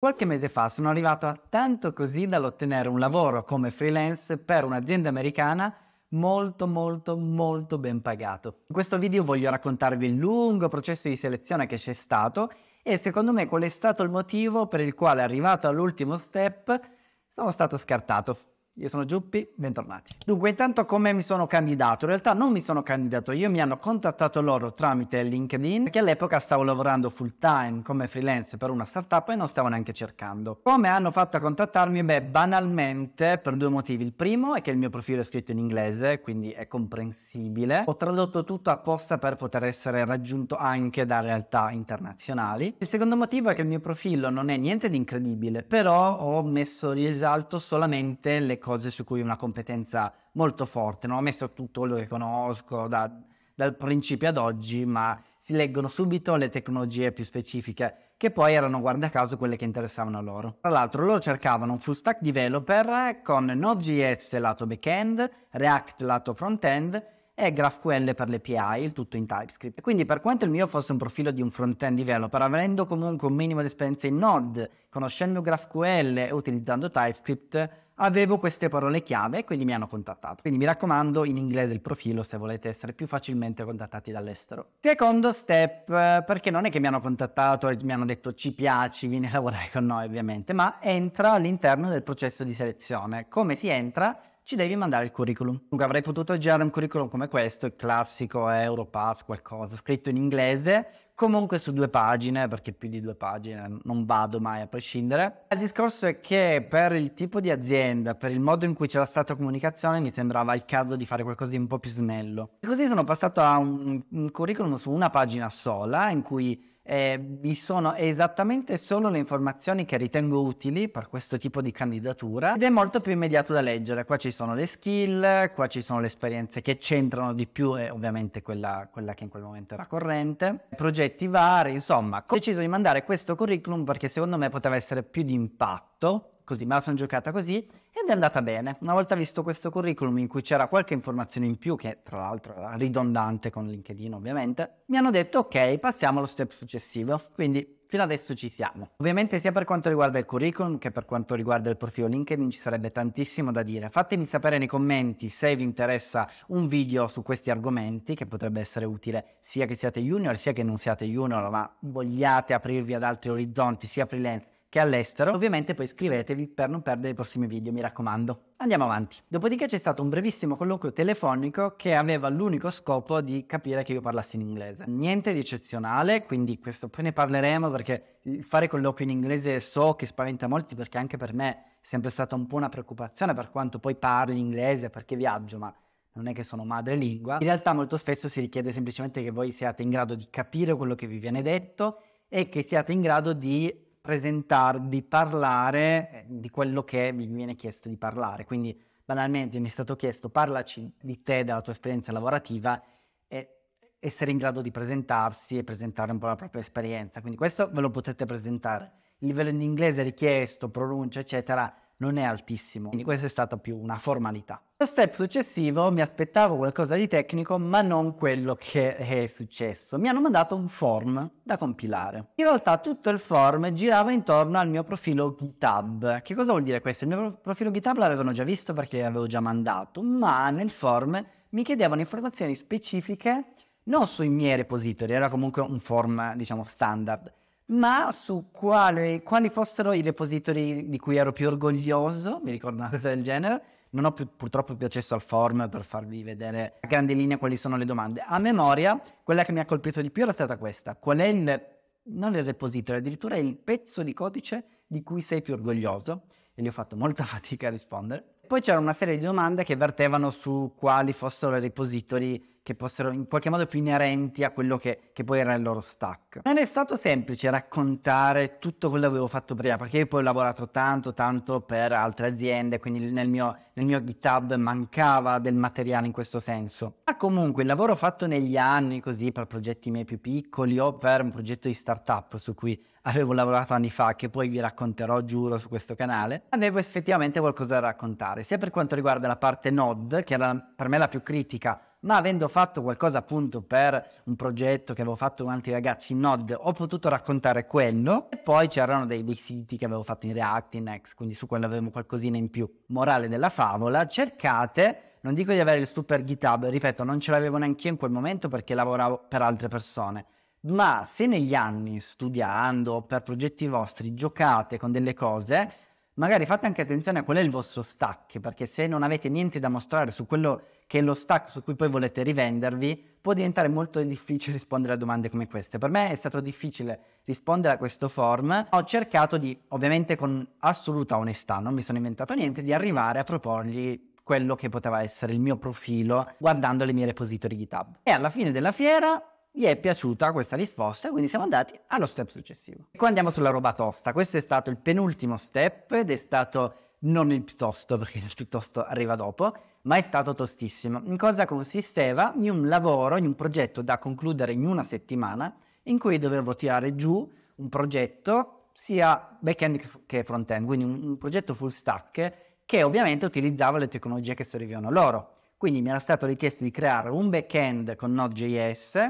Qualche mese fa sono arrivato a tanto così dall'ottenere un lavoro come freelance per un'azienda americana molto molto molto ben pagato. In questo video voglio raccontarvi il lungo processo di selezione che c'è stato e secondo me qual è stato il motivo per il quale arrivato all'ultimo step sono stato scartato. Io sono Giuppi, bentornati. Dunque, intanto come mi sono candidato? In realtà non mi sono candidato io, mi hanno contattato loro tramite LinkedIn, perché all'epoca stavo lavorando full time come freelance per una startup e non stavo neanche cercando. Come hanno fatto a contattarmi? Beh, banalmente per due motivi. Il primo è che il mio profilo è scritto in inglese, quindi è comprensibile. Ho tradotto tutto apposta per poter essere raggiunto anche da realtà internazionali. Il secondo motivo è che il mio profilo non è niente di incredibile, però ho messo in risalto solamente le cose cose su cui ho una competenza molto forte. Non ho messo tutto quello che conosco da, dal principio ad oggi, ma si leggono subito le tecnologie più specifiche, che poi erano, guarda caso, quelle che interessavano a loro. Tra l'altro, loro cercavano un full stack developer con Node.js lato backend, React lato frontend e GraphQL per le l'API, il tutto in TypeScript. E quindi per quanto il mio fosse un profilo di un front-end developer, avendo comunque un minimo di esperienza in Node, conoscendo GraphQL e utilizzando TypeScript, avevo queste parole chiave e quindi mi hanno contattato. Quindi mi raccomando in inglese il profilo se volete essere più facilmente contattati dall'estero. Secondo step, perché non è che mi hanno contattato e mi hanno detto ci piaci, vieni a lavorare con noi ovviamente, ma entra all'interno del processo di selezione. Come si entra? ci devi mandare il curriculum. Dunque avrei potuto girare un curriculum come questo, il classico Europass, qualcosa scritto in inglese, comunque su due pagine, perché più di due pagine non vado mai a prescindere. Il discorso è che per il tipo di azienda, per il modo in cui c'era stata comunicazione, mi sembrava il caso di fare qualcosa di un po' più snello. E così sono passato a un, un curriculum su una pagina sola, in cui eh, vi sono esattamente solo le informazioni che ritengo utili per questo tipo di candidatura ed è molto più immediato da leggere. Qua ci sono le skill, qua ci sono le esperienze che c'entrano di più e ovviamente quella, quella che in quel momento era corrente. Progetti oggetti vari, insomma, ho deciso di mandare questo curriculum perché secondo me poteva essere più di impatto così, me la sono giocata così ed è andata bene. Una volta visto questo curriculum in cui c'era qualche informazione in più, che tra l'altro era ridondante con LinkedIn ovviamente, mi hanno detto ok, passiamo allo step successivo. Quindi fino adesso ci siamo. Ovviamente sia per quanto riguarda il curriculum che per quanto riguarda il profilo LinkedIn ci sarebbe tantissimo da dire. Fatemi sapere nei commenti se vi interessa un video su questi argomenti che potrebbe essere utile sia che siate junior sia che non siate junior ma vogliate aprirvi ad altri orizzonti sia freelance che all'estero. Ovviamente poi iscrivetevi per non perdere i prossimi video, mi raccomando. Andiamo avanti. Dopodiché c'è stato un brevissimo colloquio telefonico che aveva l'unico scopo di capire che io parlassi in inglese. Niente di eccezionale, quindi questo poi ne parleremo perché fare colloquio in inglese so che spaventa molti perché anche per me è sempre stata un po' una preoccupazione per quanto poi parli inglese perché viaggio, ma non è che sono madrelingua. In realtà molto spesso si richiede semplicemente che voi siate in grado di capire quello che vi viene detto e che siate in grado di presentarvi, parlare eh, di quello che vi viene chiesto di parlare. Quindi banalmente mi è stato chiesto parlaci di te, della tua esperienza lavorativa e essere in grado di presentarsi e presentare un po' la propria esperienza. Quindi questo ve lo potete presentare. Il livello in inglese richiesto, pronuncia, eccetera, non è altissimo, quindi questa è stata più una formalità. Lo step successivo mi aspettavo qualcosa di tecnico, ma non quello che è successo. Mi hanno mandato un form da compilare. In realtà tutto il form girava intorno al mio profilo GitHub. Che cosa vuol dire questo? Il mio profilo GitHub l'avevano già visto perché l'avevo già mandato, ma nel form mi chiedevano informazioni specifiche non sui miei repository, era comunque un form, diciamo, standard, ma su quale, quali fossero i repository di cui ero più orgoglioso, mi ricordo una cosa del genere. Non ho più, purtroppo più accesso al form per farvi vedere a grandi linee quali sono le domande. A memoria, quella che mi ha colpito di più era stata questa. Qual è il, non il repository, addirittura il pezzo di codice di cui sei più orgoglioso? E gli ho fatto molta fatica a rispondere poi c'era una serie di domande che vertevano su quali fossero i repository che fossero in qualche modo più inerenti a quello che, che, poi era il loro stack. Non è stato semplice raccontare tutto quello che avevo fatto prima, perché io poi ho lavorato tanto, tanto per altre aziende, quindi nel mio, nel mio GitHub mancava del materiale in questo senso. Ma comunque il lavoro fatto negli anni, così per progetti miei più piccoli o per un progetto di startup su cui avevo lavorato anni fa, che poi vi racconterò, giuro, su questo canale, avevo effettivamente qualcosa da raccontare, sia per quanto riguarda la parte Nod, che era per me la più critica, ma avendo fatto qualcosa appunto per un progetto che avevo fatto con altri ragazzi in Nod, ho potuto raccontare quello, e poi c'erano dei, dei siti che avevo fatto in React, in Next, quindi su quello avevo qualcosina in più. Morale della favola, cercate non dico di avere il super GitHub, ripeto, non ce l'avevo neanche io in quel momento perché lavoravo per altre persone ma se negli anni studiando per progetti vostri giocate con delle cose, magari fate anche attenzione a qual è il vostro stack, perché se non avete niente da mostrare su quello che è lo stack su cui poi volete rivendervi, può diventare molto difficile rispondere a domande come queste. Per me è stato difficile rispondere a questo form. Ho cercato di, ovviamente con assoluta onestà, non mi sono inventato niente, di arrivare a proporgli quello che poteva essere il mio profilo guardando le mie repository GitHub. E alla fine della fiera gli è piaciuta questa risposta e quindi siamo andati allo step successivo. E ecco, qua andiamo sulla roba tosta. Questo è stato il penultimo step ed è stato non il piuttosto, perché il piuttosto arriva dopo, ma è stato tostissimo. In cosa consisteva? In un lavoro, in un progetto da concludere in una settimana, in cui dovevo tirare giù un progetto sia back-end che front-end, quindi un, un progetto full stack che ovviamente utilizzava le tecnologie che servivano loro. Quindi mi era stato richiesto di creare un back-end con Node.js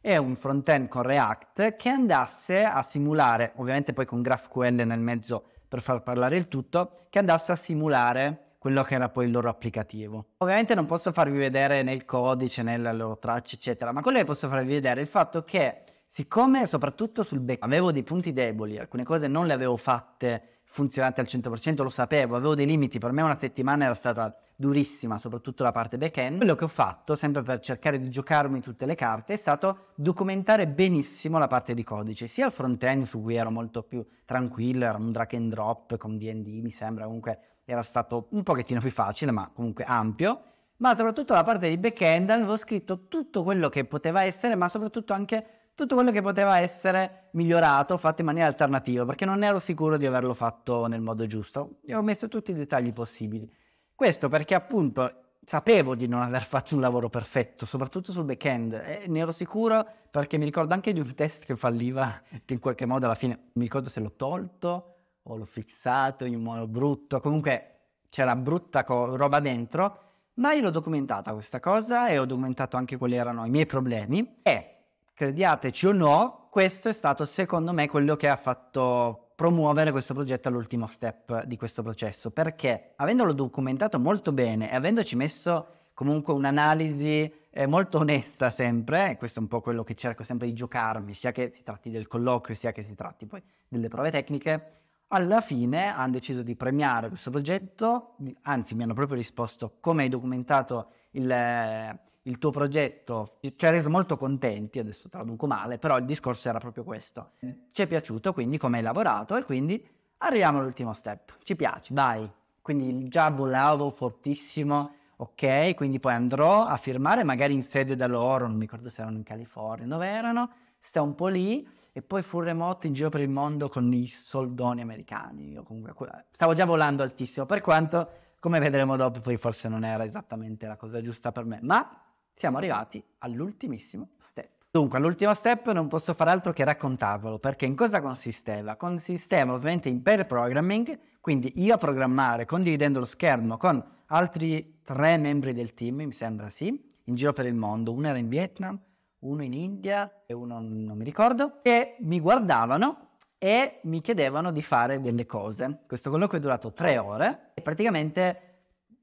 e un front-end con React che andasse a simulare, ovviamente poi con GraphQL nel mezzo per far parlare il tutto, che andasse a simulare quello che era poi il loro applicativo. Ovviamente non posso farvi vedere nel codice, nelle loro tracce, eccetera, ma quello che posso farvi vedere è il fatto che, siccome soprattutto sul back avevo dei punti deboli, alcune cose non le avevo fatte funzionante al 100%, lo sapevo, avevo dei limiti, per me una settimana era stata durissima, soprattutto la parte back-end. Quello che ho fatto, sempre per cercare di giocarmi tutte le carte, è stato documentare benissimo la parte di codice, sia il front-end su cui ero molto più tranquillo, era un drag and drop con D&D, mi sembra comunque era stato un pochettino più facile, ma comunque ampio, ma soprattutto la parte di back-end avevo scritto tutto quello che poteva essere, ma soprattutto anche tutto quello che poteva essere migliorato, fatto in maniera alternativa, perché non ero sicuro di averlo fatto nel modo giusto. E ho messo tutti i dettagli possibili. Questo perché appunto sapevo di non aver fatto un lavoro perfetto, soprattutto sul back-end, e ne ero sicuro perché mi ricordo anche di un test che falliva, che in qualche modo alla fine mi ricordo se l'ho tolto o l'ho fissato in un modo brutto, comunque c'era brutta co- roba dentro, ma io l'ho documentata questa cosa e ho documentato anche quali erano i miei problemi e crediateci o no, questo è stato secondo me quello che ha fatto promuovere questo progetto all'ultimo step di questo processo, perché avendolo documentato molto bene e avendoci messo comunque un'analisi eh, molto onesta sempre, e eh, questo è un po' quello che cerco sempre di giocarmi, sia che si tratti del colloquio, sia che si tratti poi delle prove tecniche, alla fine hanno deciso di premiare questo progetto, anzi mi hanno proprio risposto come hai documentato il, il tuo progetto ci ha reso molto contenti, adesso traduco male, però il discorso era proprio questo. Ci è piaciuto quindi come hai lavorato e quindi arriviamo all'ultimo step. Ci piace, vai. Quindi già volavo fortissimo, ok? Quindi poi andrò a firmare magari in sede da loro, non mi ricordo se erano in California, dove erano, sta un po' lì e poi fu remoto in giro per il mondo con i soldoni americani. Io comunque stavo già volando altissimo, per quanto come vedremo dopo, poi forse non era esattamente la cosa giusta per me, ma siamo arrivati all'ultimissimo step. Dunque, all'ultimo step non posso fare altro che raccontarvelo, perché in cosa consisteva? Consisteva ovviamente in pair programming, quindi io a programmare condividendo lo schermo con altri tre membri del team, mi sembra sì, in giro per il mondo, uno era in Vietnam, uno in India e uno non mi ricordo, che mi guardavano e mi chiedevano di fare delle cose. Questo colloquio è durato tre ore e praticamente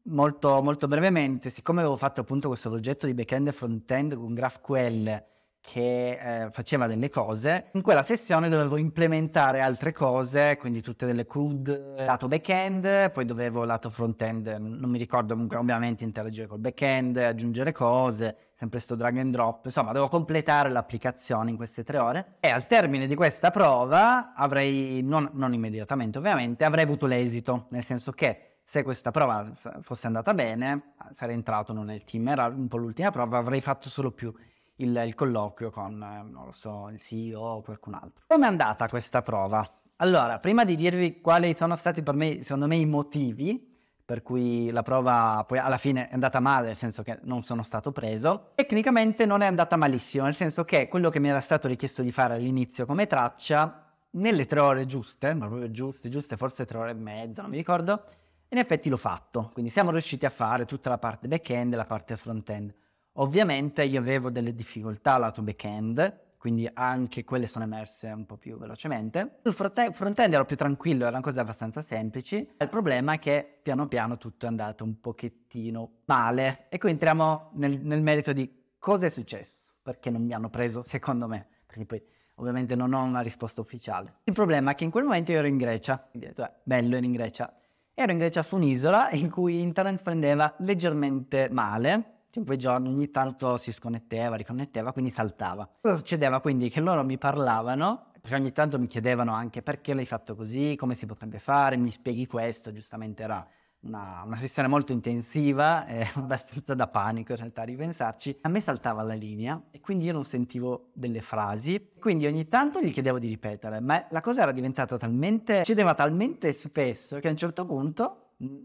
molto, molto brevemente, siccome avevo fatto appunto questo progetto di backend e front-end con GraphQL che eh, faceva delle cose. In quella sessione dovevo implementare altre cose, quindi tutte delle CRUD lato back-end, poi dovevo lato front-end, non mi ricordo comunque, ovviamente interagire col back-end, aggiungere cose, sempre sto drag and drop, insomma devo completare l'applicazione in queste tre ore e al termine di questa prova avrei, non, non immediatamente ovviamente, avrei avuto l'esito, nel senso che se questa prova fosse andata bene, sarei entrato non nel team, era un po' l'ultima prova, avrei fatto solo più il, il colloquio con, ehm, so, il CEO o qualcun altro. Come è andata questa prova? Allora, prima di dirvi quali sono stati per me, secondo me, i motivi per cui la prova poi alla fine è andata male, nel senso che non sono stato preso. Tecnicamente non è andata malissimo, nel senso che quello che mi era stato richiesto di fare all'inizio come traccia, nelle tre ore giuste, ma proprio giuste, giuste forse tre ore e mezza, non mi ricordo, in effetti l'ho fatto. Quindi siamo riusciti a fare tutta la parte back-end e la parte front-end. Ovviamente io avevo delle difficoltà lato back-end, quindi anche quelle sono emerse un po' più velocemente. Il front-end era più tranquillo, erano cose abbastanza semplici. Il problema è che piano piano tutto è andato un pochettino male. E qui entriamo nel, nel merito di cosa è successo, perché non mi hanno preso, secondo me, perché poi ovviamente non ho una risposta ufficiale. Il problema è che in quel momento io ero in Grecia, quindi detto, eh, bello, ero in Grecia. Ero in Grecia su un'isola in cui internet prendeva leggermente male, in giorni ogni tanto si sconnetteva, riconnetteva, quindi saltava. Cosa succedeva quindi? Che loro mi parlavano, perché ogni tanto mi chiedevano anche perché l'hai fatto così, come si potrebbe fare, mi spieghi questo, giustamente era una, una sessione molto intensiva, eh, abbastanza da panico in realtà a ripensarci. A me saltava la linea e quindi io non sentivo delle frasi, quindi ogni tanto gli chiedevo di ripetere, ma la cosa era diventata talmente, succedeva talmente spesso che a un certo punto mm,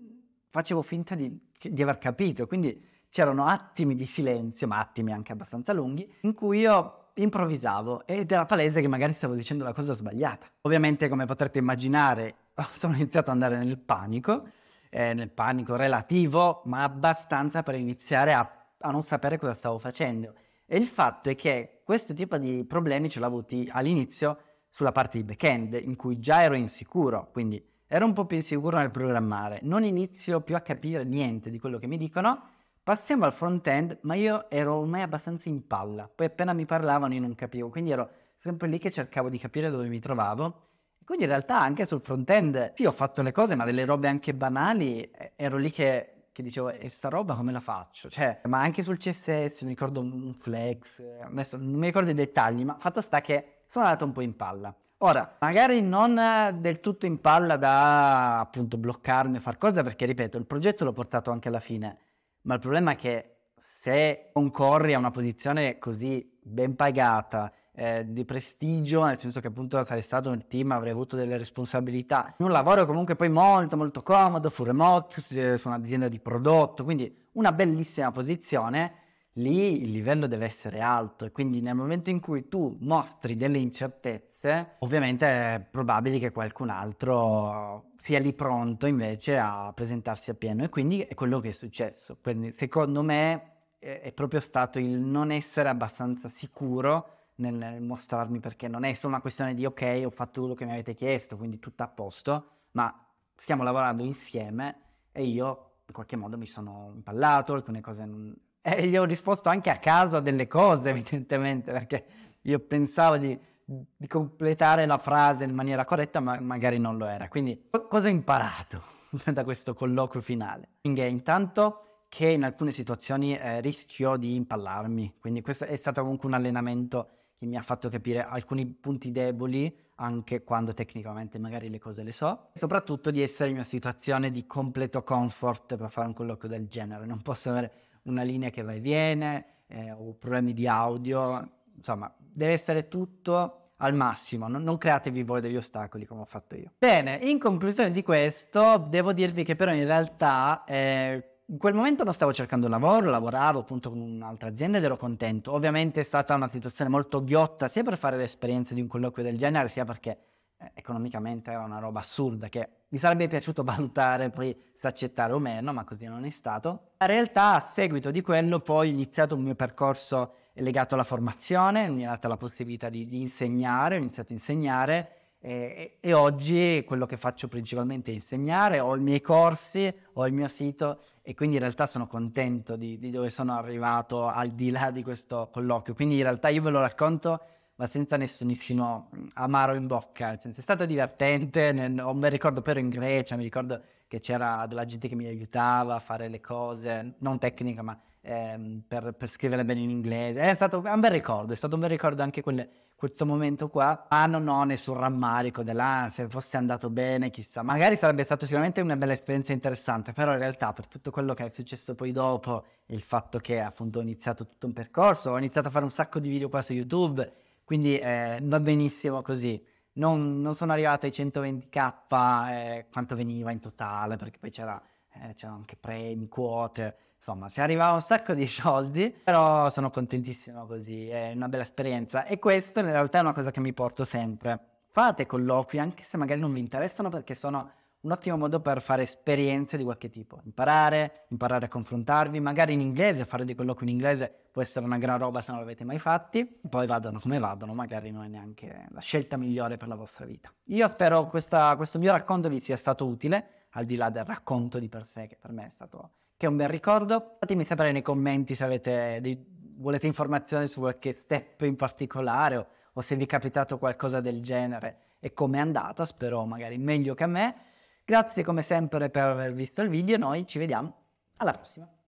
facevo finta di, di aver capito, quindi c'erano attimi di silenzio, ma attimi anche abbastanza lunghi, in cui io improvvisavo ed era palese che magari stavo dicendo la cosa sbagliata. Ovviamente, come potrete immaginare, sono iniziato ad andare nel panico, eh, nel panico relativo, ma abbastanza per iniziare a, a, non sapere cosa stavo facendo. E il fatto è che questo tipo di problemi ce l'ho avuti all'inizio sulla parte di backend, in cui già ero insicuro, quindi ero un po' più insicuro nel programmare, non inizio più a capire niente di quello che mi dicono Passiamo al front-end, ma io ero ormai abbastanza in palla, poi appena mi parlavano io non capivo, quindi ero sempre lì che cercavo di capire dove mi trovavo. Quindi in realtà anche sul front-end, sì, ho fatto le cose, ma delle robe anche banali, ero lì che, che dicevo, e sta roba come la faccio? Cioè, ma anche sul CSS, mi ricordo un flex, adesso non mi ricordo i dettagli, ma fatto sta che sono andato un po' in palla. Ora, magari non del tutto in palla da appunto bloccarmi o far cosa, perché ripeto, il progetto l'ho portato anche alla fine ma il problema è che se concorri a una posizione così ben pagata, eh, di prestigio, nel senso che appunto sarei stato un team, avrei avuto delle responsabilità, un lavoro comunque poi molto molto comodo, full remote, eh, su un'azienda di prodotto, quindi una bellissima posizione, lì il livello deve essere alto quindi nel momento in cui tu mostri delle incertezze, certezze, ovviamente è probabile che qualcun altro sia lì pronto invece a presentarsi a pieno e quindi è quello che è successo. Quindi, secondo me è proprio stato il non essere abbastanza sicuro nel mostrarmi perché non è solo una questione di ok, ho fatto quello che mi avete chiesto, quindi tutto a posto, ma stiamo lavorando insieme e io in qualche modo mi sono impallato, alcune cose non... E gli ho risposto anche a caso a delle cose, evidentemente, perché io pensavo di di completare la frase in maniera corretta, ma magari non lo era. Quindi cosa ho imparato da questo colloquio finale? Quindi intanto che in alcune situazioni eh, rischio di impallarmi, quindi questo è stato comunque un allenamento che mi ha fatto capire alcuni punti deboli, anche quando tecnicamente magari le cose le so, e soprattutto di essere in una situazione di completo comfort per fare un colloquio del genere, non posso avere una linea che va e viene, eh, o problemi di audio, insomma, deve essere tutto al massimo, non, non, createvi voi degli ostacoli come ho fatto io. Bene, in conclusione di questo, devo dirvi che però in realtà eh, in quel momento non stavo cercando lavoro, lavoravo appunto con un'altra azienda ed ero contento. Ovviamente è stata una situazione molto ghiotta sia per fare l'esperienza di un colloquio del genere, sia perché eh, economicamente era una roba assurda che mi sarebbe piaciuto valutare poi se accettare o meno, ma così non è stato. In realtà a seguito di quello poi ho iniziato un mio percorso legato alla formazione, mi è data la possibilità di, di insegnare, ho iniziato a insegnare e, e, oggi quello che faccio principalmente è insegnare, ho i miei corsi, ho il mio sito e quindi in realtà sono contento di, di dove sono arrivato al di là di questo colloquio. Quindi in realtà io ve lo racconto ma senza nessunissimo amaro in bocca. Senso, è stato divertente, non mi ricordo però in Grecia, mi ricordo che c'era della gente che mi aiutava a fare le cose, non tecnica, ma ehm, per, per, scriverle bene in inglese. È stato un bel ricordo, è stato un bel ricordo anche quelle, questo momento qua. Ah, non ho nessun rammarico dell'ansia, fosse andato bene, chissà. Magari sarebbe stata sicuramente una bella esperienza interessante, però in realtà per tutto quello che è successo poi dopo, il fatto che appunto ho iniziato tutto un percorso, ho iniziato a fare un sacco di video qua su YouTube quindi eh, va benissimo così. Non, non, sono arrivato ai 120k eh, quanto veniva in totale, perché poi c'era, eh, c'erano anche premi, quote, insomma, si arrivava un sacco di soldi, però sono contentissimo così, è una bella esperienza. E questo in realtà è una cosa che mi porto sempre. Fate colloqui, anche se magari non vi interessano, perché sono un ottimo modo per fare esperienze di qualche tipo, imparare, imparare a confrontarvi, magari in inglese, fare dei colloqui in inglese può essere una gran roba se non l'avete mai fatti, poi vadano come vadano, magari non è neanche la scelta migliore per la vostra vita. Io spero questa, questo mio racconto vi sia stato utile, al di là del racconto di per sé che per me è stato che è un bel ricordo, fatemi sapere nei commenti se avete dei, volete informazioni su qualche step in particolare o, o se vi è capitato qualcosa del genere e come è andata, spero magari meglio che a me. Grazie come sempre per aver visto il video, noi ci vediamo alla prossima.